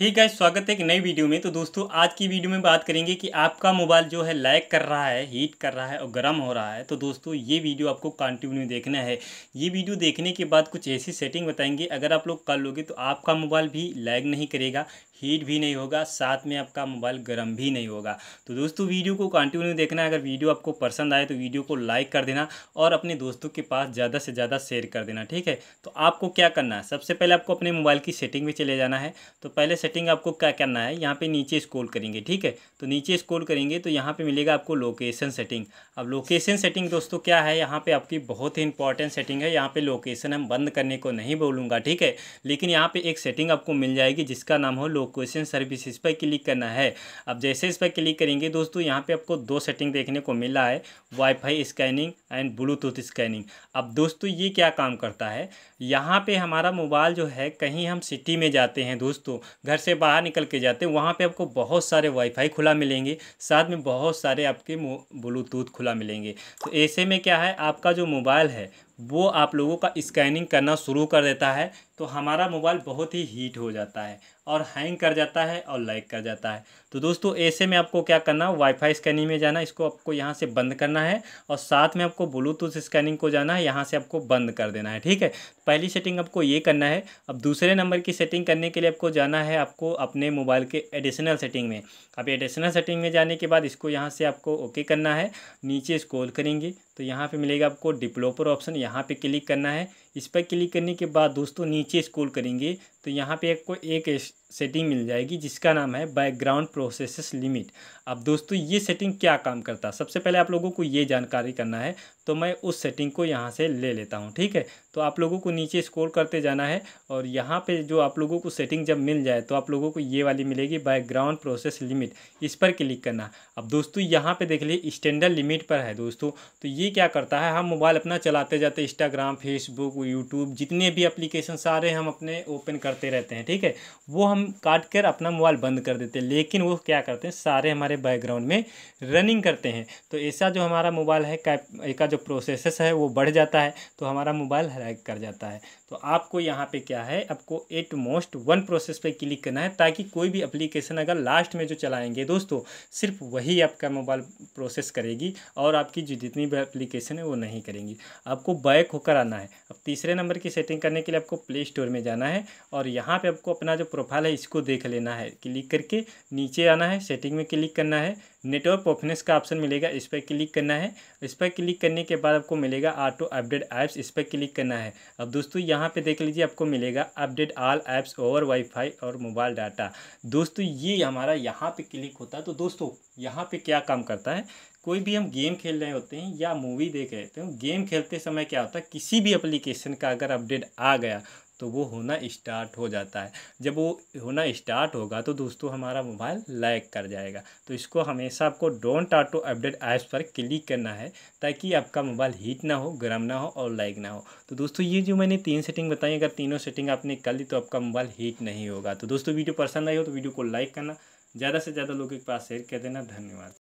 ही guys स्वागत है एक नई वीडियो में तो दोस्तों आज की वीडियो में बात करेंगे कि आपका मोबाइल जो है लैग कर रहा है हीट कर रहा है और गर्म हो रहा है तो दोस्तों ये वीडियो आपको कंटिन्यू देखना है ये वीडियो देखने के बाद कुछ ऐसी सेटिंग बताएंगे अगर आप लोग कर लोगे तो आपका मोबाइल भी लैग नहीं करेगा हीट भी नहीं होगा साथ में आपका मोबाइल गर्म भी नहीं होगा तो दोस्तों वीडियो को कंटिन्यू देखना अगर वीडियो आपको पसंद आए तो वीडियो को लाइक कर देना और अपने दोस्तों के पास ज़्यादा से ज़्यादा शेयर कर देना ठीक है तो आपको क्या करना है सबसे पहले आपको अपने मोबाइल की सेटिंग में चले जाना है तो पहले सेटिंग आपको क्या करना है यहाँ पर नीचे स्कोल करेंगे ठीक है तो नीचे स्कोल करेंगे तो यहाँ पर मिलेगा आपको लोकेशन सेटिंग अब लोकेशन सेटिंग दोस्तों क्या है यहाँ पर आपकी बहुत ही इंपॉर्टेंट सेटिंग है यहाँ पर लोकेशन हम बंद करने को नहीं बोलूँगा ठीक है लेकिन यहाँ पर एक सेटिंग आपको मिल जाएगी जिसका नाम हो क्वेश्चन सर्विस इस पर क्लिक करना है अब जैसे इस पर क्लिक करेंगे दोस्तों यहाँ पे आपको दो सेटिंग देखने को मिला है wifi scanning and Bluetooth scanning अब दोस्तों ये क्या काम करता है यहाँ पे हमारा मोबाइल जो है कहीं हम सिटी में जाते हैं दोस्तों घर से बाहर निकल के जाते हैं वहाँ पर आपको बहुत सारे वाईफाई खुला मिलेंगे साथ में बहुत सारे आपके ब्लूटूथ खुला मिलेंगे तो ऐसे में क्या है आपका जो मोबाइल है वो आप लोगों का स्कैनिंग करना शुरू कर देता है तो हमारा मोबाइल बहुत ही हीट हो जाता है और हैंग कर जाता है और लाइक कर जाता है तो दोस्तों ऐसे में आपको क्या करना वाईफाई स्कैनिंग में जाना इसको आपको यहाँ से बंद करना है और साथ में आपको ब्लूटूथ स्कैनिंग को जाना है यहाँ से आपको बंद कर देना है ठीक है पहली सेटिंग आपको ये करना है अब दूसरे नंबर की सेटिंग करने के लिए आपको जाना है आपको अपने मोबाइल के एडिशनल सेटिंग में अब एडिशनल सेटिंग में जाने के बाद इसको यहाँ से आपको ओके करना है नीचे स्कोल करेंगे तो यहाँ पे मिलेगा आपको डिप्लोपर ऑप्शन यहाँ पे क्लिक करना है इस पर क्लिक करने के बाद दोस्तों नीचे स्कोल करेंगे तो यहाँ पे आपको एक सेटिंग मिल जाएगी जिसका नाम है बैकग्राउंड प्रोसेसेस लिमिट अब दोस्तों ये सेटिंग क्या काम करता है सबसे पहले आप लोगों को ये जानकारी करना है तो मैं उस सेटिंग को यहाँ से ले लेता हूँ ठीक है तो आप लोगों को नीचे स्कोर करते जाना है और यहाँ पे जो आप लोगों को सेटिंग जब मिल जाए तो आप लोगों को ये वाली मिलेगी बैकग्राउंड प्रोसेस लिमिट इस पर क्लिक करना अब दोस्तों यहाँ पर देख लीजिए स्टैंडर्ड लिमिट पर है दोस्तों तो ये क्या करता है हम मोबाइल अपना चलाते जाते इंस्टाग्राम फेसबुक यूट्यूब जितने भी एप्लीकेशन सारे हम अपने ओपन करते रहते हैं ठीक है वो हम काट कर अपना मोबाइल बंद कर देते हैं लेकिन वो क्या करते हैं सारे हमारे बैकग्राउंड में रनिंग करते हैं तो ऐसा जो हमारा मोबाइल है का जो प्रोसेस है वो बढ़ जाता है तो हमारा मोबाइल हैक कर जाता है तो आपको यहाँ पे क्या है आपको एट मोस्ट वन प्रोसेस पे क्लिक करना है ताकि कोई भी एप्लीकेशन अगर लास्ट में जो चलाएंगे दोस्तों सिर्फ वही आपका मोबाइल प्रोसेस करेगी और आपकी जो जितनी भी एप्लीकेशन है वो नहीं करेंगी आपको बैक होकर आना है अब तीसरे नंबर की सेटिंग करने के लिए आपको प्ले स्टोर में जाना है और यहाँ पर आपको अपना जो प्रोफाइल है इसको देख लेना है क्लिक करके नीचे आना है सेटिंग में क्लिक करना है नेटवर्क परफॉर्मेंस का ऑप्शन मिलेगा इस पर क्लिक करना है इस पर क्लिक करने के बाद आपको मिलेगा ऑटो अपडेट ऐप्स इस पर क्लिक करना है अब दोस्तों यहाँ पे देख लीजिए आपको मिलेगा update all apps over wifi और मोबाइल डाटा दोस्तों ये हमारा यहाँ पे क्लिक होता है तो दोस्तों यहाँ पे क्या काम करता है कोई भी हम गेम खेल रहे होते हैं या मूवी देख रहे होते हैं गेम खेलते समय क्या होता है किसी भी एप्लीकेशन का अगर अपडेट आ गया तो वो होना स्टार्ट हो जाता है जब वो होना स्टार्ट होगा तो दोस्तों हमारा मोबाइल लैग कर जाएगा तो इसको हमेशा आपको डोंट ऑटो अपडेट ऐप्स पर क्लिक करना है ताकि आपका मोबाइल हीट ना हो गर्म ना हो और लैग ना हो तो दोस्तों ये जो मैंने तीन सेटिंग बताई अगर तीनों सेटिंग आपने कर ली तो आपका मोबाइल हीट नहीं होगा तो दोस्तों वीडियो पसंद आई हो तो वीडियो को लाइक करना ज़्यादा से ज़्यादा लोगों के पास शेयर कर देना धन्यवाद